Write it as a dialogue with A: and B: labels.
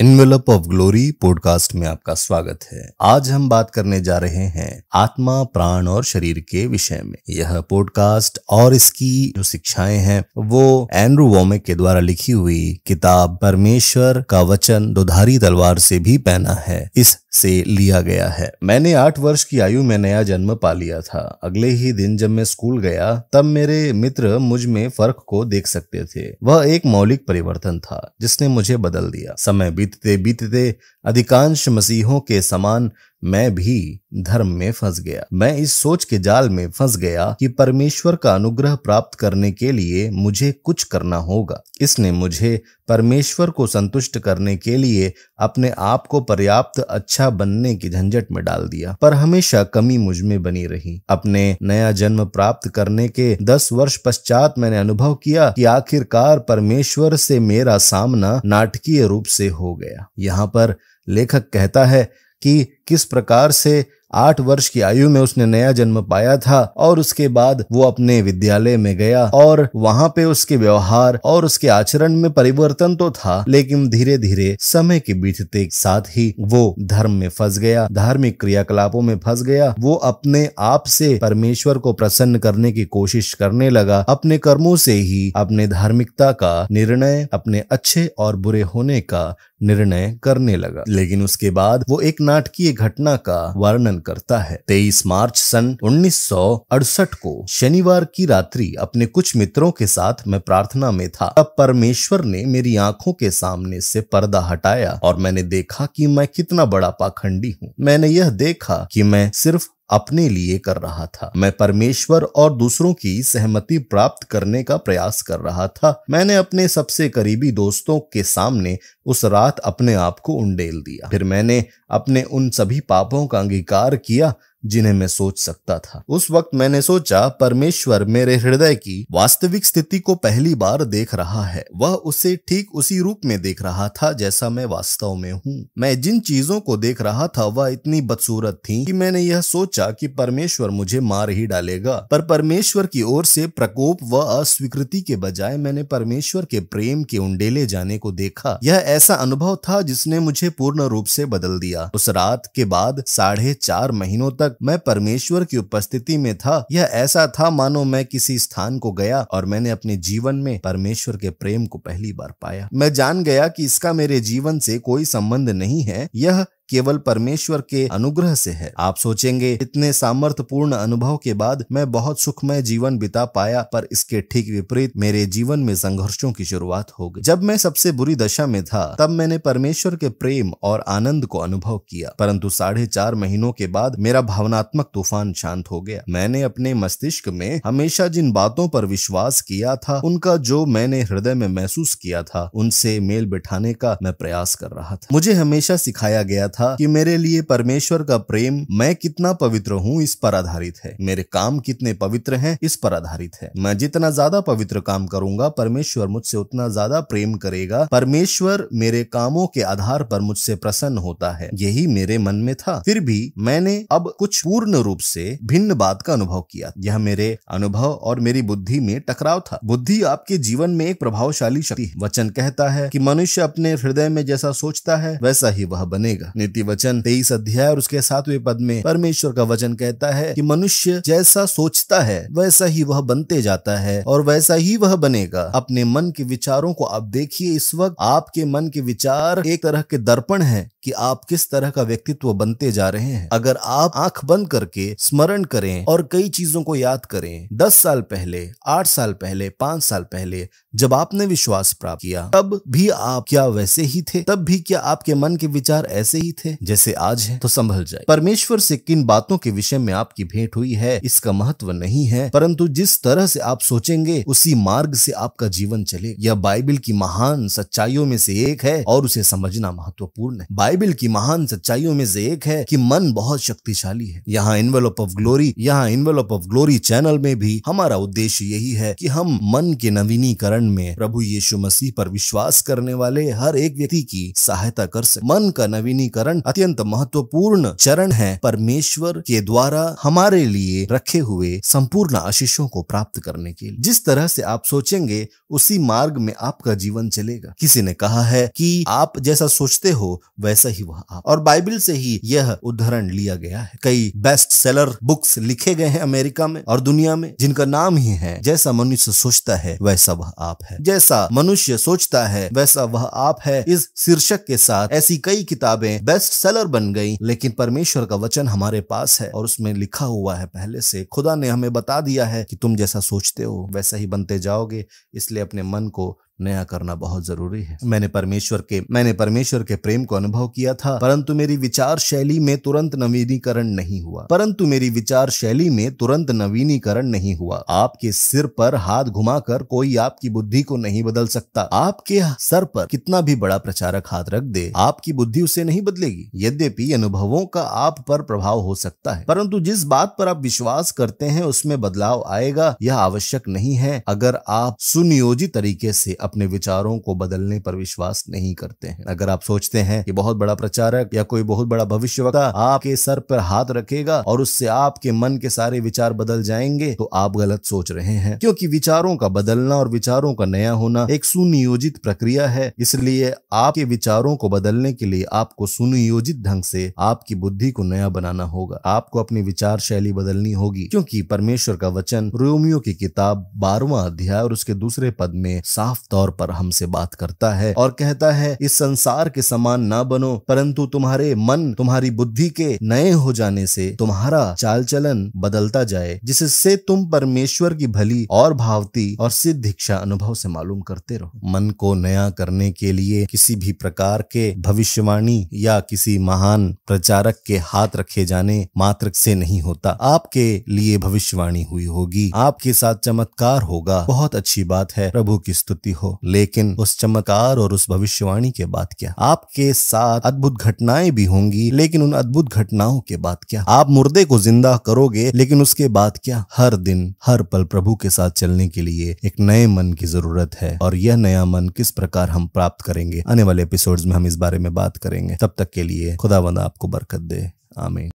A: envelope of glory podcast में आपका स्वागत है आज हम बात करने जा रहे हैं आत्मा प्राण और शरीर के विषय में यह पॉडकास्ट और इसकी जो शिक्षाएं हैं वो एंड्रू वोमेक के द्वारा लिखी हुई किताब परमेश्वर का वचन दोधारी तलवार से भी पहना है इस से लिया गया है मैंने आठ वर्ष की आयु में नया जन्म पा लिया था अगले ही दिन जब मैं स्कूल गया तब मेरे मित्र मुझ में फर्क को देख सकते थे वह एक मौलिक परिवर्तन था जिसने मुझे बदल दिया समय बीत बीतते बीतते अधिकांश मसीहों के समान मैं भी धर्म में फंस गया मैं इस सोच के जाल में फंस गया कि परमेश्वर का अनुग्रह प्राप्त करने के लिए मुझे कुछ करना होगा इसने मुझे परमेश्वर को संतुष्ट करने के लिए अपने आप को पर्याप्त अच्छा बनने की झंझट में डाल दिया पर हमेशा कमी मुझ में बनी रही अपने नया जन्म प्राप्त करने के दस वर्ष पश्चात मैंने अनुभव किया कि आखिरकार परमेश्वर से मेरा सामना नाटकीय रूप से हो गया यहाँ पर लेखक कहता है कि किस प्रकार से आठ वर्ष की आयु में उसने नया जन्म पाया था और उसके बाद वो अपने विद्यालय में गया और वहाँ पे उसके व्यवहार और उसके आचरण में परिवर्तन तो था लेकिन धीरे धीरे समय के बीतते साथ ही वो धर्म में फंस गया धार्मिक क्रियाकलापों में फंस गया वो अपने आप से परमेश्वर को प्रसन्न करने की कोशिश करने लगा अपने कर्मों से ही अपने धार्मिकता का निर्णय अपने अच्छे और बुरे होने का निर्णय करने लगा लेकिन उसके बाद वो एक नाटकीय घटना का वर्णन करता है 23 मार्च सन उन्नीस को शनिवार की रात्रि अपने कुछ मित्रों के साथ मैं प्रार्थना में था तब परमेश्वर ने मेरी आंखों के सामने से पर्दा हटाया और मैंने देखा कि मैं कितना बड़ा पाखंडी हूँ मैंने यह देखा कि मैं सिर्फ अपने लिए कर रहा था मैं परमेश्वर और दूसरों की सहमति प्राप्त करने का प्रयास कर रहा था मैंने अपने सबसे करीबी दोस्तों के सामने उस रात अपने आप को उंडेल दिया फिर मैंने अपने उन सभी पापों का अंगीकार किया जिन्हें मैं सोच सकता था उस वक्त मैंने सोचा परमेश्वर मेरे हृदय की वास्तविक स्थिति को पहली बार देख रहा है वह उसे ठीक उसी रूप में देख रहा था जैसा मैं वास्तव में हूँ मैं जिन चीजों को देख रहा था वह इतनी बदसूरत थी कि मैंने यह सोचा कि परमेश्वर मुझे मार ही डालेगा पर परमेश्वर की ओर से प्रकोप व अस्वीकृति के बजाय मैंने परमेश्वर के प्रेम के उंडेले जाने को देखा यह ऐसा अनुभव था जिसने मुझे पूर्ण रूप से बदल दिया उस रात के बाद साढ़े चार महीनों तक तक मैं परमेश्वर की उपस्थिति में था यह ऐसा था मानो मैं किसी स्थान को गया और मैंने अपने जीवन में परमेश्वर के प्रेम को पहली बार पाया मैं जान गया कि इसका मेरे जीवन से कोई संबंध नहीं है यह केवल परमेश्वर के अनुग्रह से है आप सोचेंगे इतने सामर्थ्यपूर्ण अनुभव के बाद मैं बहुत सुखमय जीवन बिता पाया पर इसके ठीक विपरीत मेरे जीवन में संघर्षों की शुरुआत हो गई जब मैं सबसे बुरी दशा में था तब मैंने परमेश्वर के प्रेम और आनंद को अनुभव किया परंतु साढ़े चार महीनों के बाद मेरा भावनात्मक तूफान शांत हो गया मैंने अपने मस्तिष्क में हमेशा जिन बातों पर विश्वास किया था उनका जो मैंने हृदय में महसूस किया था उनसे मेल बिठाने का मैं प्रयास कर रहा था मुझे हमेशा सिखाया गया था था कि मेरे लिए परमेश्वर का प्रेम मैं कितना पवित्र हूँ इस पर आधारित है मेरे काम कितने पवित्र हैं इस पर आधारित है मैं जितना ज्यादा पवित्र काम करूंगा परमेश्वर मुझसे उतना ज्यादा प्रेम करेगा परमेश्वर मेरे कामों के आधार पर मुझसे प्रसन्न होता है यही मेरे मन में था फिर भी मैंने अब कुछ पूर्ण रूप से भिन्न बात का अनुभव किया यह मेरे अनुभव और मेरी बुद्धि में टकराव था बुद्धि आपके जीवन में एक प्रभावशाली शक्ति वचन कहता है कि मनुष्य अपने हृदय में जैसा सोचता है वैसा ही वह बनेगा नीति वचन तेईस अध्याय और उसके सातवें पद में परमेश्वर का वचन कहता है कि मनुष्य जैसा सोचता है वैसा ही वह बनते जाता है और वैसा ही वह बनेगा अपने मन के विचारों को आप देखिए इस वक्त आपके मन के विचार एक तरह के दर्पण है कि आप किस तरह का व्यक्तित्व बनते जा रहे हैं अगर आप आंख बंद करके स्मरण करें और कई चीजों को याद करें दस साल पहले आठ साल पहले पांच साल पहले जब आपने विश्वास प्राप्त किया तब भी आप क्या वैसे ही थे तब भी क्या आपके मन के विचार ऐसे ही थे जैसे आज है तो संभल जाए परमेश्वर से किन बातों के विषय में आपकी भेंट हुई है इसका महत्व नहीं है परंतु जिस तरह से आप सोचेंगे उसी मार्ग से आपका जीवन चले यह बाइबिल की महान सच्चाइयों में से एक है और उसे समझना महत्वपूर्ण है बाइबिल की महान सच्चाइयों में से एक है कि मन बहुत शक्तिशाली है यहाँ इन्वेलोप ऑफ ग्लोरी यहाँ इन्वेलोप ऑफ ग्लोरी चैनल में भी हमारा उद्देश्य यही है कि हम मन के नवीनीकरण में प्रभु यीशु मसीह पर विश्वास करने वाले हर एक व्यक्ति की सहायता कर सके मन का नवीनीकरण चरण अत्यंत महत्वपूर्ण चरण है परमेश्वर के द्वारा हमारे लिए रखे हुए संपूर्ण आशीषों को प्राप्त करने के लिए जिस तरह से आप सोचेंगे उसी मार्ग में आपका जीवन चलेगा किसी ने कहा है कि आप जैसा सोचते हो वैसा ही वह आप और बाइबल से ही यह उदाहरण लिया गया है कई बेस्ट सेलर बुक्स लिखे गए हैं अमेरिका में और दुनिया में जिनका नाम ही है जैसा मनुष्य सोचता है वैसा वह आप है जैसा मनुष्य सोचता है वैसा वह आप है इस शीर्षक के साथ ऐसी कई किताबें बेस्ट बेस्ट सेलर बन गई लेकिन परमेश्वर का वचन हमारे पास है और उसमें लिखा हुआ है पहले से खुदा ने हमें बता दिया है कि तुम जैसा सोचते हो वैसा ही बनते जाओगे इसलिए अपने मन को नया करना बहुत जरूरी है मैंने परमेश्वर के मैंने परमेश्वर के प्रेम को अनुभव किया था परंतु मेरी विचार शैली में तुरंत नवीनीकरण नहीं हुआ परंतु मेरी विचार शैली में तुरंत नवीनीकरण नहीं हुआ आपके सिर पर हाथ घुमाकर कोई आपकी बुद्धि को नहीं बदल सकता आपके सर पर कितना भी बड़ा प्रचारक हाथ रख दे आपकी बुद्धि उसे नहीं बदलेगी यद्यपि अनुभवों का आप पर प्रभाव हो सकता है परंतु जिस बात पर आप विश्वास करते हैं उसमें बदलाव आएगा यह आवश्यक नहीं है अगर आप सुनियोजित तरीके से अपने विचारों को बदलने पर विश्वास नहीं करते हैं अगर आप सोचते हैं कि बहुत बड़ा प्रचारक या कोई बहुत बड़ा भविष्यवक्ता आपके सर पर हाथ रखेगा और उससे आपके मन के सारे विचार बदल जाएंगे तो आप गलत सोच रहे हैं क्योंकि विचारों का बदलना और विचारों का नया होना एक सुनियोजित प्रक्रिया है इसलिए आपके विचारों को बदलने के लिए आपको सुनियोजित ढंग से आपकी बुद्धि को नया बनाना होगा आपको अपनी विचार शैली बदलनी होगी क्योंकि परमेश्वर का वचन रोमियो की किताब बारवा अध्याय और उसके दूसरे पद में साफ तौर तौर पर हमसे बात करता है और कहता है इस संसार के समान ना बनो परंतु तुम्हारे मन तुम्हारी बुद्धि के नए हो जाने से तुम्हारा चाल चलन बदलता जाए जिससे तुम परमेश्वर की भली और भावती और सिद्ध दीक्षा अनुभव से मालूम करते रहो मन को नया करने के लिए किसी भी प्रकार के भविष्यवाणी या किसी महान प्रचारक के हाथ रखे जाने मात्र से नहीं होता आपके लिए भविष्यवाणी हुई होगी आपके साथ चमत्कार होगा बहुत अच्छी बात है प्रभु की स्तुति हो हो लेकिन उस चमत्कार और उस भविष्यवाणी के बाद क्या आपके साथ अद्भुत घटनाएं भी होंगी लेकिन उन अद्भुत घटनाओं के बाद क्या आप मुर्दे को जिंदा करोगे लेकिन उसके बाद क्या हर दिन हर पल प्रभु के साथ चलने के लिए एक नए मन की जरूरत है और यह नया मन किस प्रकार हम प्राप्त करेंगे आने वाले एपिसोड में हम इस बारे में बात करेंगे तब तक के लिए खुदा बंदा आपको बरकत दे आमीन